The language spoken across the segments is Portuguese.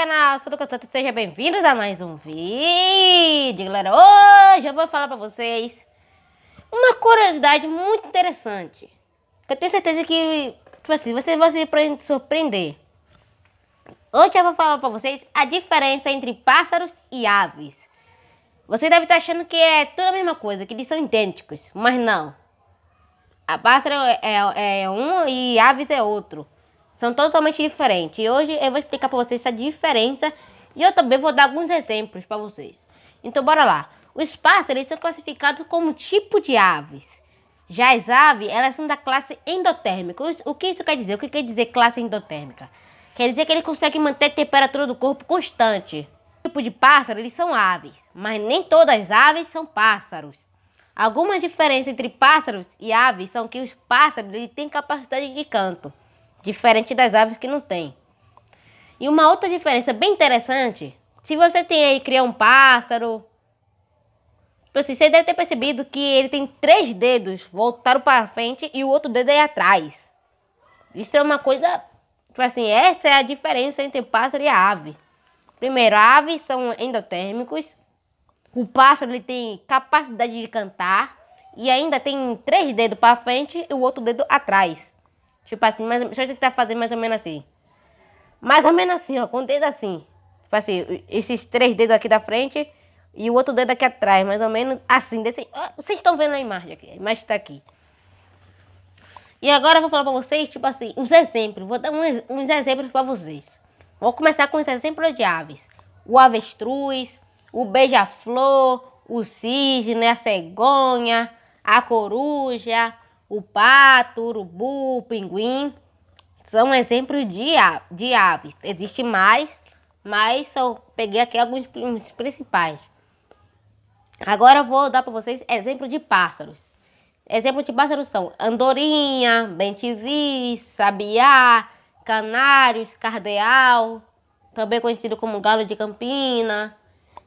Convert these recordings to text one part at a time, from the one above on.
canal, tudo constante, sejam bem-vindos a mais um vídeo, galera. Hoje eu vou falar pra vocês uma curiosidade muito interessante. Que eu tenho certeza que, tipo assim, vocês vão se surpreender. Hoje eu vou falar pra vocês a diferença entre pássaros e aves. Vocês devem estar achando que é tudo a mesma coisa, que eles são idênticos, mas não. A pássaro é, é, é um e aves é outro. São totalmente diferentes. E hoje eu vou explicar para vocês essa diferença e eu também vou dar alguns exemplos para vocês. Então bora lá. Os pássaros são classificados como tipo de aves. Já as aves, elas são da classe endotérmica. O que isso quer dizer? O que quer dizer classe endotérmica? Quer dizer que ele consegue manter a temperatura do corpo constante. O tipo de pássaro, eles são aves, mas nem todas as aves são pássaros. Algumas diferenças entre pássaros e aves são que os pássaros têm capacidade de canto diferente das aves que não tem. E uma outra diferença bem interessante, se você tem aí criar um pássaro, tipo assim, você deve ter percebido que ele tem três dedos voltaram para frente e o outro dedo é atrás. Isso é uma coisa, tipo assim, essa é a diferença entre pássaro e ave. Primeiro, aves são endotérmicos, o pássaro ele tem capacidade de cantar e ainda tem três dedos para frente e o outro dedo atrás. Tipo assim, mas, deixa eu tentar fazer mais ou menos assim. Mais ou menos assim, ó, com o dedo assim. Tipo assim, esses três dedos aqui da frente e o outro dedo aqui atrás, mais ou menos assim. Desse, ó, vocês estão vendo a imagem aqui, a imagem está aqui. E agora eu vou falar para vocês, tipo assim, uns exemplos. Vou dar uns, uns exemplos para vocês. Vou começar com os exemplos de aves. O avestruz, o beija-flor, o cisne, a cegonha, a coruja, o pato, urubu, pinguim são exemplos de, de aves. Existe mais, mas eu peguei aqui alguns principais. Agora eu vou dar para vocês exemplo de pássaros. Exemplos de pássaros são andorinha, bentivis, sabiá, canários, cardeal, também conhecido como galo de campina.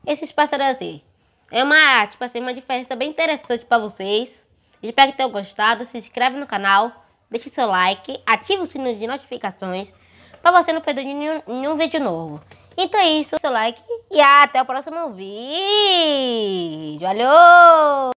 Esses pássaros aí. É uma, tipo assim, uma diferença bem interessante para vocês. Espero que tenham gostado. Se inscreve no canal, deixe seu like, ative o sininho de notificações para você não perder nenhum, nenhum vídeo novo. Então é isso, seu like e até o próximo vídeo. Valeu!